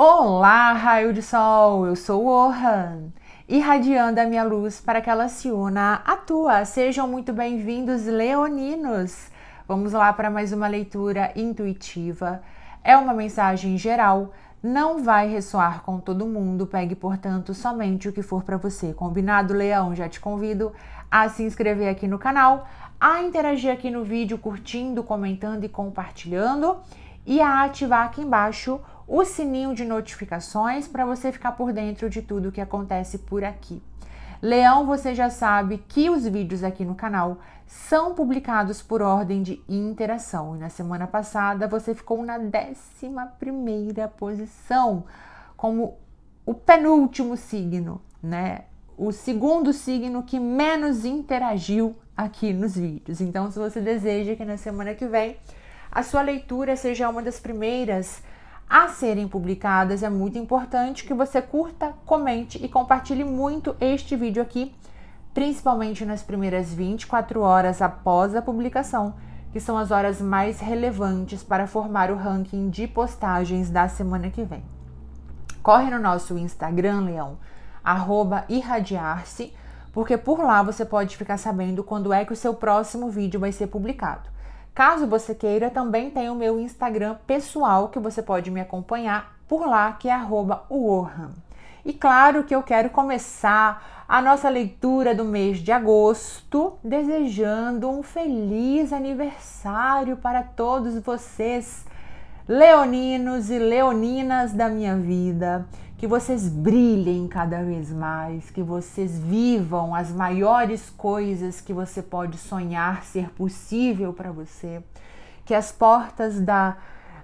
Olá, raio de sol, eu sou o Ohan, irradiando a minha luz para que ela se una à tua. Sejam muito bem-vindos, leoninos. Vamos lá para mais uma leitura intuitiva. É uma mensagem geral, não vai ressoar com todo mundo. Pegue, portanto, somente o que for para você. Combinado, Leão? Já te convido a se inscrever aqui no canal, a interagir aqui no vídeo, curtindo, comentando e compartilhando, e a ativar aqui embaixo o sininho de notificações para você ficar por dentro de tudo que acontece por aqui. Leão, você já sabe que os vídeos aqui no canal são publicados por ordem de interação. E na semana passada você ficou na 11 posição, como o penúltimo signo, né? O segundo signo que menos interagiu aqui nos vídeos. Então, se você deseja que na semana que vem a sua leitura seja uma das primeiras a serem publicadas, é muito importante que você curta, comente e compartilhe muito este vídeo aqui, principalmente nas primeiras 24 horas após a publicação, que são as horas mais relevantes para formar o ranking de postagens da semana que vem. Corre no nosso Instagram, Leão, arroba irradiar-se, porque por lá você pode ficar sabendo quando é que o seu próximo vídeo vai ser publicado. Caso você queira, também tem o meu Instagram pessoal que você pode me acompanhar por lá, que é @uoham. E claro que eu quero começar a nossa leitura do mês de agosto, desejando um feliz aniversário para todos vocês, leoninos e leoninas da minha vida que vocês brilhem cada vez mais, que vocês vivam as maiores coisas que você pode sonhar ser possível para você, que as portas da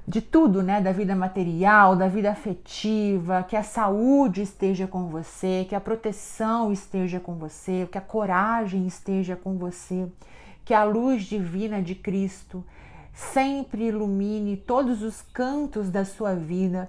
de tudo, né, da vida material, da vida afetiva, que a saúde esteja com você, que a proteção esteja com você, que a coragem esteja com você, que a luz divina de Cristo sempre ilumine todos os cantos da sua vida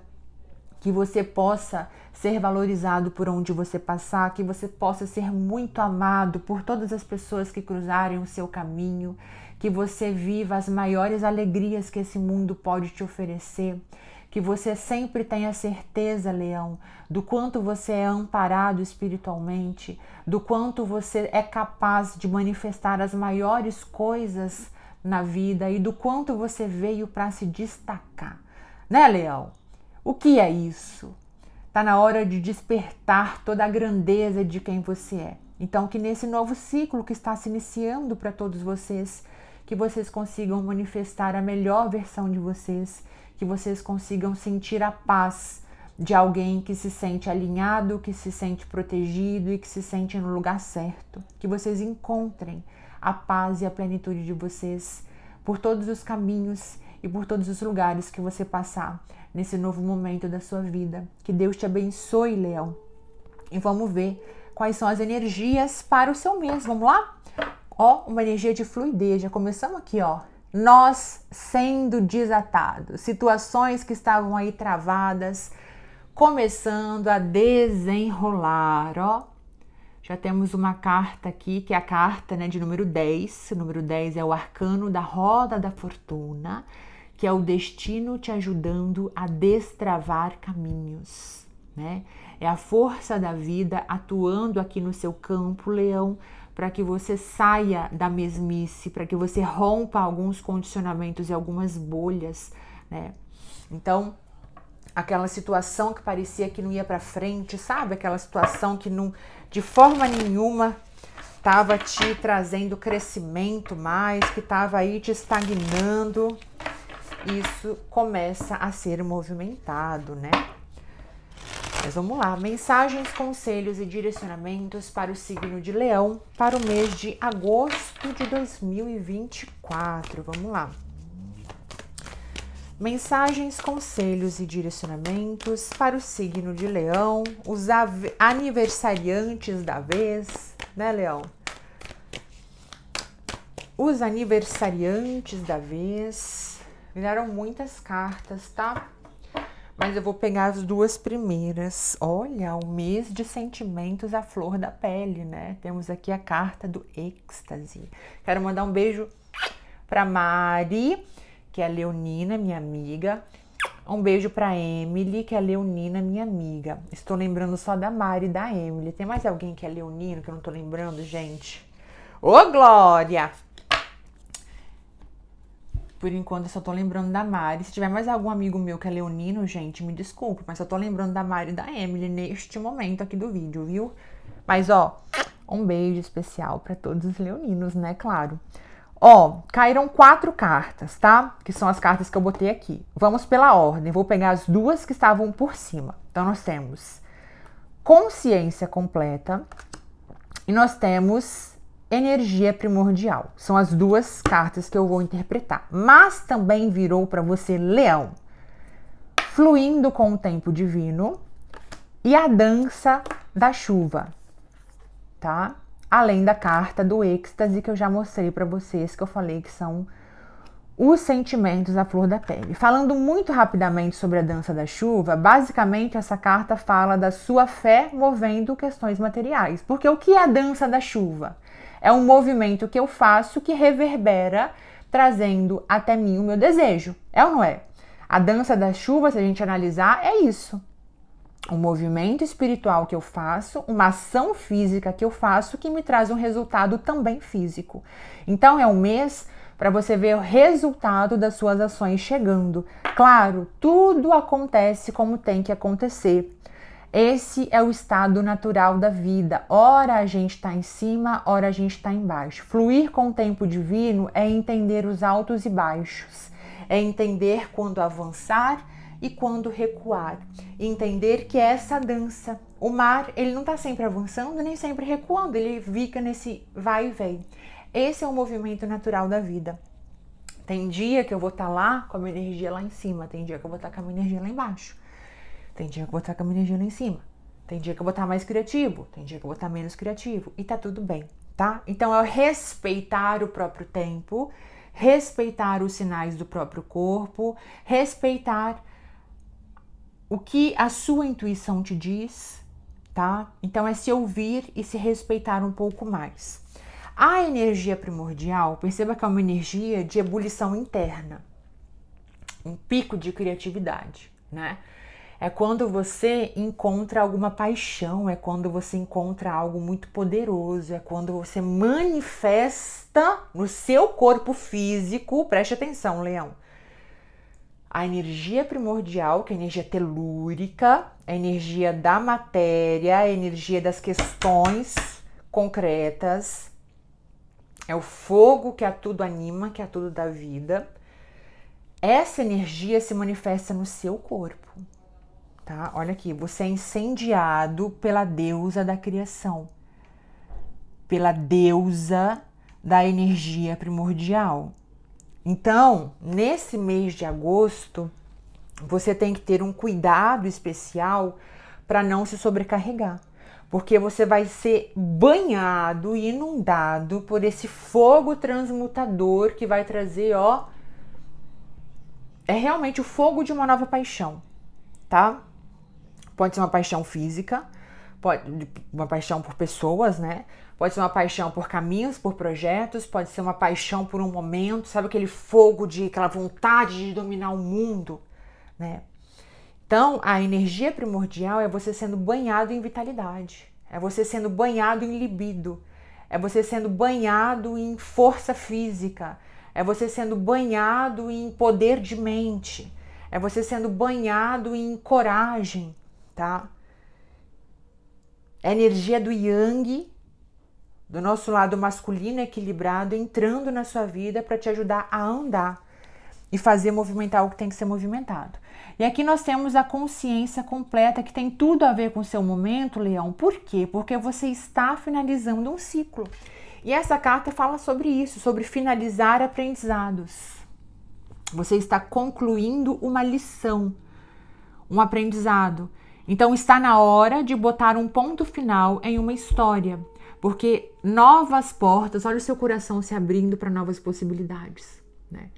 que você possa ser valorizado por onde você passar, que você possa ser muito amado por todas as pessoas que cruzarem o seu caminho, que você viva as maiores alegrias que esse mundo pode te oferecer, que você sempre tenha certeza, Leão, do quanto você é amparado espiritualmente, do quanto você é capaz de manifestar as maiores coisas na vida e do quanto você veio para se destacar. Né, Leão? O que é isso? Está na hora de despertar toda a grandeza de quem você é. Então, que nesse novo ciclo que está se iniciando para todos vocês, que vocês consigam manifestar a melhor versão de vocês, que vocês consigam sentir a paz de alguém que se sente alinhado, que se sente protegido e que se sente no lugar certo. Que vocês encontrem a paz e a plenitude de vocês por todos os caminhos e por todos os lugares que você passar nesse novo momento da sua vida. Que Deus te abençoe, Leão. E vamos ver quais são as energias para o seu mês. Vamos lá? Ó, uma energia de fluidez. Já começamos aqui, ó. Nós sendo desatados, situações que estavam aí travadas, começando a desenrolar, ó. Já temos uma carta aqui, que é a carta né, de número 10. O número 10 é o arcano da roda da fortuna que é o destino te ajudando a destravar caminhos, né? É a força da vida atuando aqui no seu campo, leão, para que você saia da mesmice, para que você rompa alguns condicionamentos e algumas bolhas, né? Então, aquela situação que parecia que não ia para frente, sabe? Aquela situação que não de forma nenhuma estava te trazendo crescimento mais, que estava aí te estagnando isso começa a ser movimentado, né? Mas vamos lá, mensagens, conselhos e direcionamentos para o signo de Leão para o mês de agosto de 2024. Vamos lá. Mensagens, conselhos e direcionamentos para o signo de Leão, os aniversariantes da vez, né, Leão? Os aniversariantes da vez Viraram muitas cartas, tá? Mas eu vou pegar as duas primeiras. Olha, o mês de sentimentos à flor da pele, né? Temos aqui a carta do êxtase. Quero mandar um beijo para Mari, que é a leonina, minha amiga. Um beijo para Emily, que é leonina, minha amiga. Estou lembrando só da Mari e da Emily. Tem mais alguém que é leonino que eu não tô lembrando, gente? Ô, Glória! por enquanto eu só tô lembrando da Mari. Se tiver mais algum amigo meu que é leonino, gente, me desculpe, mas só tô lembrando da Mari e da Emily neste momento aqui do vídeo, viu? Mas ó, um beijo especial para todos os leoninos, né? Claro. Ó, caíram quatro cartas, tá? Que são as cartas que eu botei aqui. Vamos pela ordem, vou pegar as duas que estavam por cima. Então nós temos consciência completa e nós temos energia é primordial. São as duas cartas que eu vou interpretar. Mas também virou para você leão, fluindo com o tempo divino e a dança da chuva, tá? Além da carta do êxtase que eu já mostrei para vocês, que eu falei que são os sentimentos à flor da pele. Falando muito rapidamente sobre a dança da chuva, basicamente essa carta fala da sua fé movendo questões materiais. Porque o que é a dança da chuva? É um movimento que eu faço que reverbera trazendo até mim o meu desejo. É ou não é? A dança da chuva, se a gente analisar, é isso. Um movimento espiritual que eu faço, uma ação física que eu faço que me traz um resultado também físico. Então é um mês para você ver o resultado das suas ações chegando. Claro, tudo acontece como tem que acontecer. Esse é o estado natural da vida. Ora a gente está em cima, ora a gente está embaixo. Fluir com o tempo divino é entender os altos e baixos, é entender quando avançar e quando recuar. Entender que é essa dança. O mar, ele não está sempre avançando nem sempre recuando, ele fica nesse vai e vem. Esse é o movimento natural da vida. Tem dia que eu vou estar tá lá com a minha energia lá em cima, tem dia que eu vou estar tá com a minha energia lá embaixo, tem dia que eu vou estar tá com a minha energia lá em cima, tem dia que eu vou estar tá mais criativo, tem dia que eu vou estar tá menos criativo, e tá tudo bem, tá? Então é respeitar o próprio tempo, respeitar os sinais do próprio corpo, respeitar o que a sua intuição te diz, tá? Então é se ouvir e se respeitar um pouco mais. A energia primordial, perceba que é uma energia de ebulição interna, um pico de criatividade, né? É quando você encontra alguma paixão, é quando você encontra algo muito poderoso, é quando você manifesta no seu corpo físico, preste atenção, leão. A energia primordial, que é a energia telúrica, a energia da matéria, a energia das questões concretas, é o fogo que a tudo anima, que a tudo dá vida. Essa energia se manifesta no seu corpo, tá? Olha aqui, você é incendiado pela deusa da criação, pela deusa da energia primordial. Então, nesse mês de agosto, você tem que ter um cuidado especial para não se sobrecarregar porque você vai ser banhado e inundado por esse fogo transmutador que vai trazer, ó, é realmente o fogo de uma nova paixão, tá? Pode ser uma paixão física, pode uma paixão por pessoas, né? Pode ser uma paixão por caminhos, por projetos, pode ser uma paixão por um momento, sabe aquele fogo de aquela vontade de dominar o mundo, né? Então, a energia primordial é você sendo banhado em vitalidade, é você sendo banhado em libido, é você sendo banhado em força física, é você sendo banhado em poder de mente, é você sendo banhado em coragem, tá? energia do yang, do nosso lado masculino equilibrado, entrando na sua vida para te ajudar a andar e fazer movimentar o que tem que ser movimentado. E aqui nós temos a consciência completa que tem tudo a ver com o seu momento, Leão. Por quê? Porque você está finalizando um ciclo. E essa carta fala sobre isso, sobre finalizar aprendizados. Você está concluindo uma lição, um aprendizado. Então está na hora de botar um ponto final em uma história, porque novas portas, olha o seu coração se abrindo para novas possibilidades, né?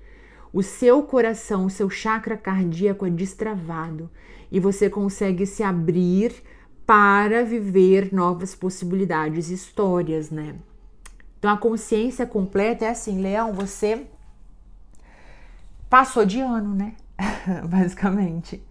O seu coração, o seu chakra cardíaco é destravado e você consegue se abrir para viver novas possibilidades, histórias, né? Então a consciência completa é assim, Leão, você passou de ano, né? Basicamente.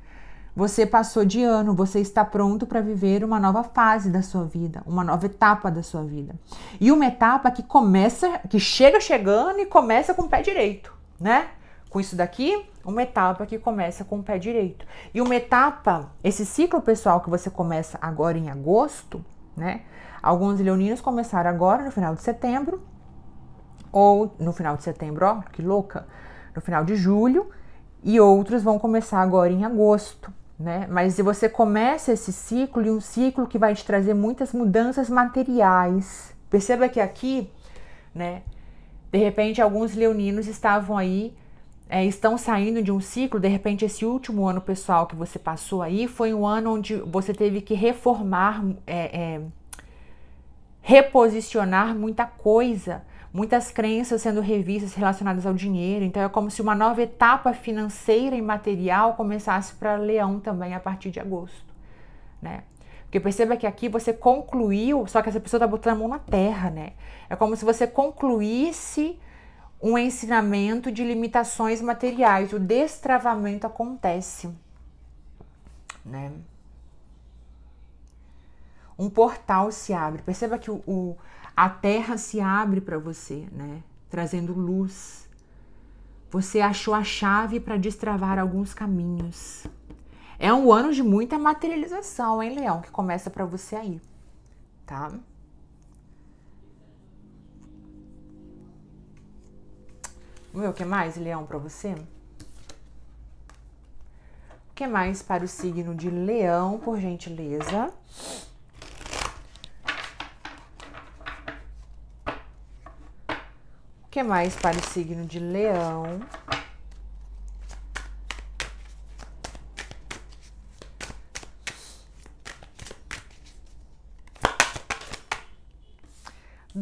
Você passou de ano, você está pronto para viver uma nova fase da sua vida, uma nova etapa da sua vida. E uma etapa que começa, que chega chegando e começa com o pé direito, né? com isso daqui, uma etapa que começa com o pé direito. E uma etapa, esse ciclo pessoal que você começa agora em agosto, né? Alguns leoninos começaram agora no final de setembro, ou no final de setembro, ó, que louca, no final de julho, e outros vão começar agora em agosto, né? Mas você começa esse ciclo e um ciclo que vai te trazer muitas mudanças materiais. Perceba que aqui, né, de repente alguns leoninos estavam aí é, estão saindo de um ciclo, de repente esse último ano pessoal que você passou aí foi um ano onde você teve que reformar, é, é, reposicionar muita coisa, muitas crenças sendo revistas relacionadas ao dinheiro. Então é como se uma nova etapa financeira e material começasse para Leão também a partir de agosto, né? Porque perceba que aqui você concluiu, só que essa pessoa está botando a mão na terra, né? É como se você concluísse um ensinamento de limitações materiais, o destravamento acontece, né? Um portal se abre, perceba que o, o a terra se abre para você, né? Trazendo luz. Você achou a chave para destravar alguns caminhos. É um ano de muita materialização, hein, Leão, que começa para você aí, tá? Vamos ver o que mais, Leão, para você? O que mais para o signo de Leão, por gentileza? O que mais para o signo de Leão?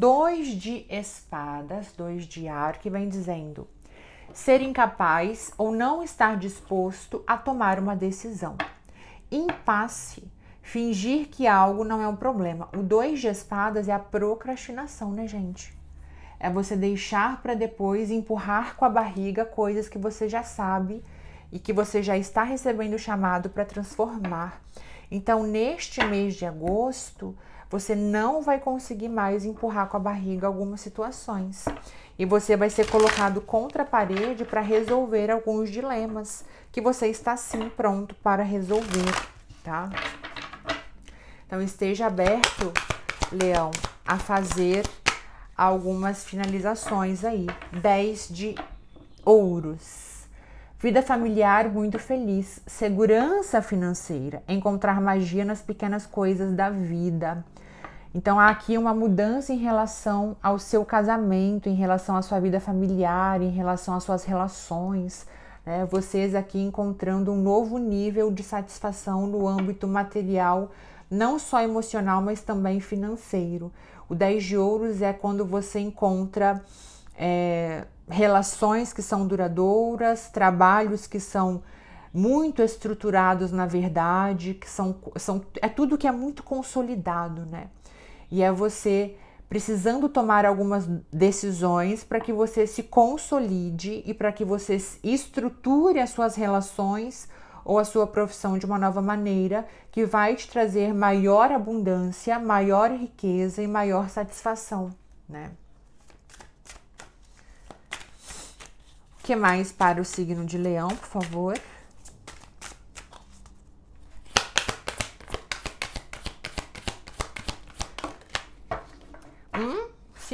dois de espadas, dois de ar, que vem dizendo ser incapaz ou não estar disposto a tomar uma decisão. Impasse, fingir que algo não é um problema. O dois de espadas é a procrastinação, né, gente? É você deixar para depois, empurrar com a barriga coisas que você já sabe e que você já está recebendo o chamado para transformar. Então, neste mês de agosto, você não vai conseguir mais empurrar com a barriga algumas situações. E você vai ser colocado contra a parede para resolver alguns dilemas que você está sim pronto para resolver, tá? Então esteja aberto, Leão, a fazer algumas finalizações aí. 10 de ouros. Vida familiar muito feliz, segurança financeira, encontrar magia nas pequenas coisas da vida, então há aqui uma mudança em relação ao seu casamento, em relação à sua vida familiar, em relação às suas relações. Né? Vocês aqui encontrando um novo nível de satisfação no âmbito material, não só emocional, mas também financeiro. O 10 de ouros é quando você encontra é, relações que são duradouras, trabalhos que são muito estruturados na verdade, que são, são é tudo que é muito consolidado, né? e é você precisando tomar algumas decisões para que você se consolide e para que você estruture as suas relações ou a sua profissão de uma nova maneira que vai te trazer maior abundância, maior riqueza e maior satisfação, né? O que mais para o signo de Leão, por favor?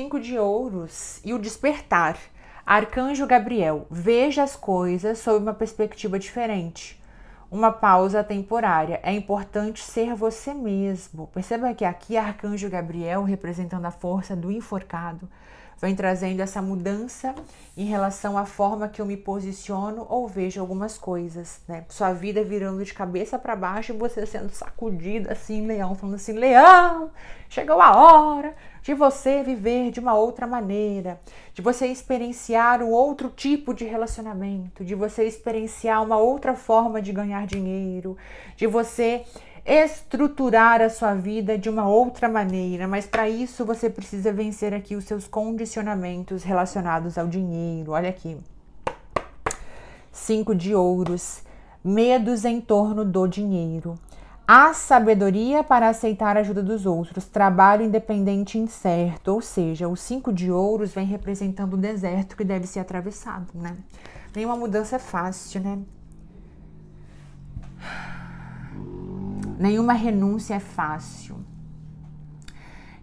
cinco de ouros e o despertar. Arcanjo Gabriel, veja as coisas sob uma perspectiva diferente. Uma pausa temporária. É importante ser você mesmo. Perceba que aqui é Arcanjo Gabriel, representando a força do enforcado, vem trazendo essa mudança em relação à forma que eu me posiciono ou vejo algumas coisas, né? Sua vida virando de cabeça para baixo e você sendo sacudida assim, leão, falando assim: leão, chegou a hora de você viver de uma outra maneira, de você experienciar um outro tipo de relacionamento, de você experienciar uma outra forma de ganhar dinheiro, de você estruturar a sua vida de uma outra maneira, mas para isso você precisa vencer aqui os seus condicionamentos relacionados ao dinheiro. Olha aqui. Cinco de ouros, medos em torno do dinheiro. A sabedoria para aceitar a ajuda dos outros, trabalho independente incerto, ou seja, o cinco de ouros vem representando o deserto que deve ser atravessado, né? Nenhuma mudança é fácil, né? Nenhuma renúncia é fácil.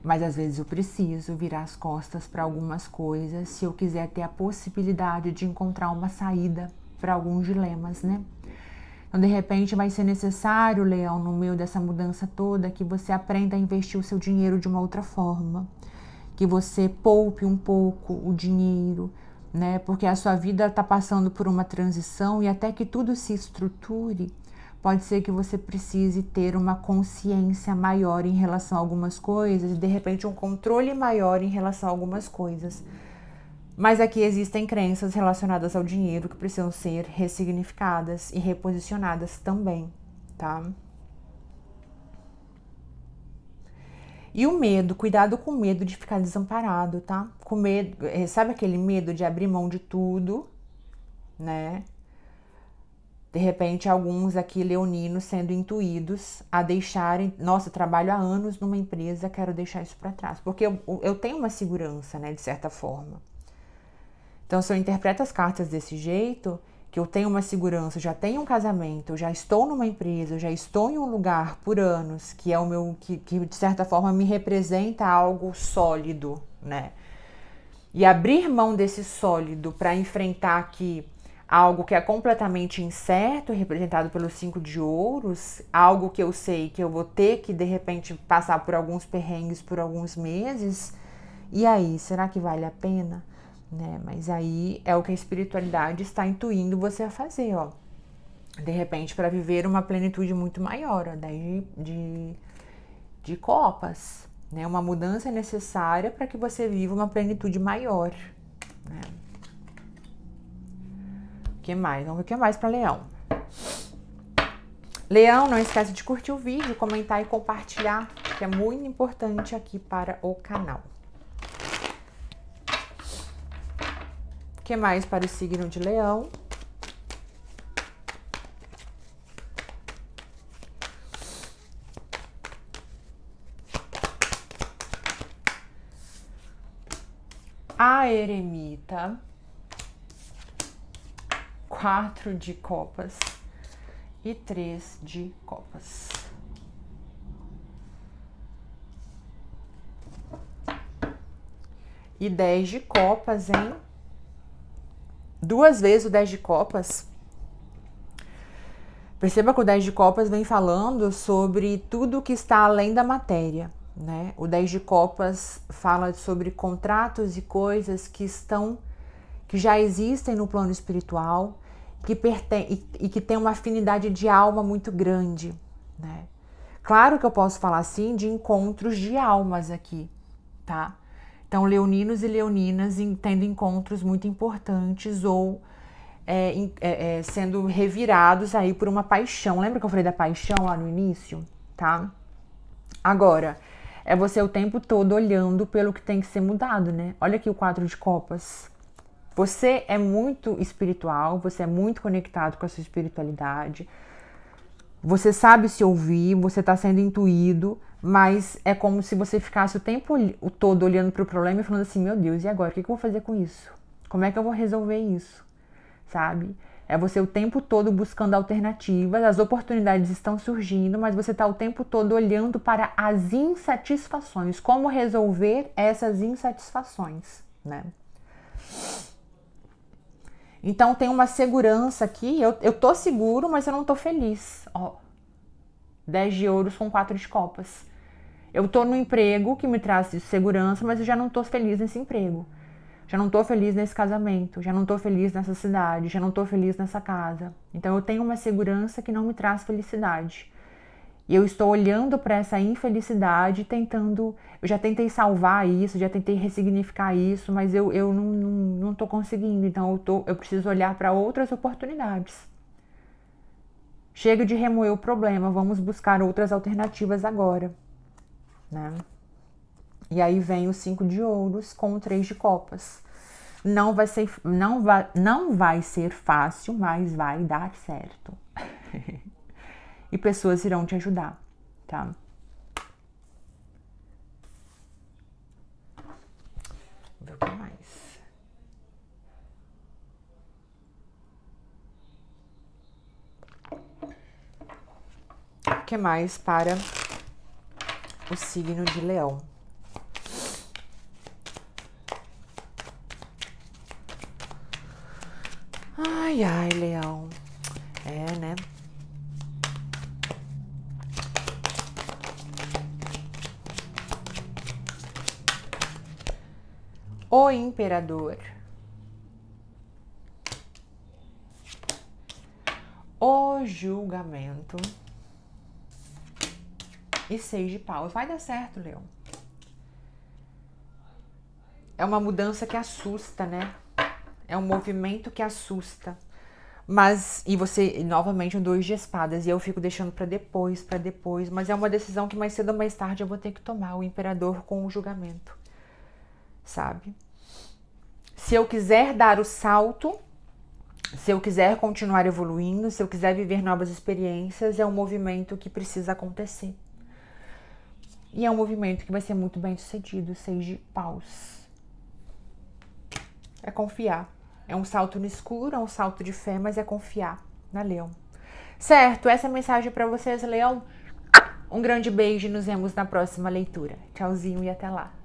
Mas às vezes eu preciso virar as costas para algumas coisas se eu quiser ter a possibilidade de encontrar uma saída para alguns dilemas, né? Então, de repente, vai ser necessário, Leão, no meio dessa mudança toda, que você aprenda a investir o seu dinheiro de uma outra forma, que você poupe um pouco o dinheiro, né? Porque a sua vida está passando por uma transição e até que tudo se estruture, Pode ser que você precise ter uma consciência maior em relação a algumas coisas, de repente um controle maior em relação a algumas coisas. Mas aqui existem crenças relacionadas ao dinheiro que precisam ser ressignificadas e reposicionadas também, tá? E o medo, cuidado com o medo de ficar desamparado, tá? Com medo, eh, sabe aquele medo de abrir mão de tudo, né? De repente, alguns aqui leoninos sendo intuídos a deixarem, nossa, trabalho há anos numa empresa, quero deixar isso para trás, porque eu, eu tenho uma segurança, né, de certa forma. Então, se eu interpreto as cartas desse jeito, que eu tenho uma segurança, já tenho um casamento, já estou numa empresa, já estou em um lugar por anos, que é o meu que, que de certa forma me representa algo sólido, né? E abrir mão desse sólido para enfrentar que algo que é completamente incerto, representado pelos cinco de ouros, algo que eu sei que eu vou ter que de repente passar por alguns perrengues por alguns meses. E aí, será que vale a pena? Né? Mas aí é o que a espiritualidade está intuindo você a fazer, ó. De repente, para viver uma plenitude muito maior, ó, daí de, de copas, né? Uma mudança necessária para que você viva uma plenitude maior, né? que mais? Vamos ver o que mais para Leão. Leão, não esquece de curtir o vídeo, comentar e compartilhar, que é muito importante aqui para o canal. O que mais para o signo de Leão? A eremita quatro de copas e três de copas. E dez de copas, hein? Duas vezes o dez de copas. Perceba que o 10 de Copas vem falando sobre tudo que está além da matéria, né? O 10 de Copas fala sobre contratos e coisas que estão que já existem no plano espiritual, que pertence e que tem uma afinidade de alma muito grande, né? Claro que eu posso falar assim de encontros de almas aqui, tá? Então, leoninos e leoninas tendo encontros muito importantes ou é, é, é, sendo revirados aí por uma paixão. Lembra que eu falei da paixão lá no início, tá? Agora, é você o tempo todo olhando pelo que tem que ser mudado, né? Olha aqui o quadro de copas. Você é muito espiritual, você é muito conectado com a sua espiritualidade. Você sabe se ouvir, você está sendo intuído, mas é como se você ficasse o tempo todo olhando para o problema e falando assim: meu Deus, e agora? O que eu vou fazer com isso? Como é que eu vou resolver isso? Sabe? É você o tempo todo buscando alternativas, as oportunidades estão surgindo, mas você está o tempo todo olhando para as insatisfações, como resolver essas insatisfações, né? Então tem uma segurança aqui. Eu, eu tô seguro, mas eu não tô feliz. Ó, 10 de ouros com 4 de copas. Eu tô no emprego que me traz segurança, mas eu já não tô feliz nesse emprego. Já não tô feliz nesse casamento, já não tô feliz nessa cidade, já não tô feliz nessa casa. Então eu tenho uma segurança que não me traz felicidade. E eu estou olhando para essa infelicidade, tentando. Eu já tentei salvar isso, já tentei ressignificar isso, mas eu, eu não estou não, não conseguindo. Então eu, tô, eu preciso olhar para outras oportunidades. Chega de remoer o problema, vamos buscar outras alternativas agora. Né? E aí vem o cinco de ouros com o três de copas. Não vai ser, não vai, não vai ser fácil, mas vai dar certo. e pessoas irão te ajudar, tá? o que mais. O que mais para o signo de Leão? Ai, ai, Leão. É, né? O imperador. O julgamento. E seis de paus. Vai dar certo, Leão. É uma mudança que assusta, né? É um movimento que assusta. Mas, e você, novamente, um dois de espadas, e eu fico deixando para depois, para depois, mas é uma decisão que mais cedo ou mais tarde eu vou ter que tomar, o imperador com o julgamento sabe? Se eu quiser dar o salto, se eu quiser continuar evoluindo, se eu quiser viver novas experiências, é um movimento que precisa acontecer. E é um movimento que vai ser muito bem sucedido, seis de paus. É confiar. É um salto no escuro, é um salto de fé, mas é confiar na Leão. Certo, essa é a mensagem para vocês, Leão. Um grande beijo e nos vemos na próxima leitura. Tchauzinho e até lá.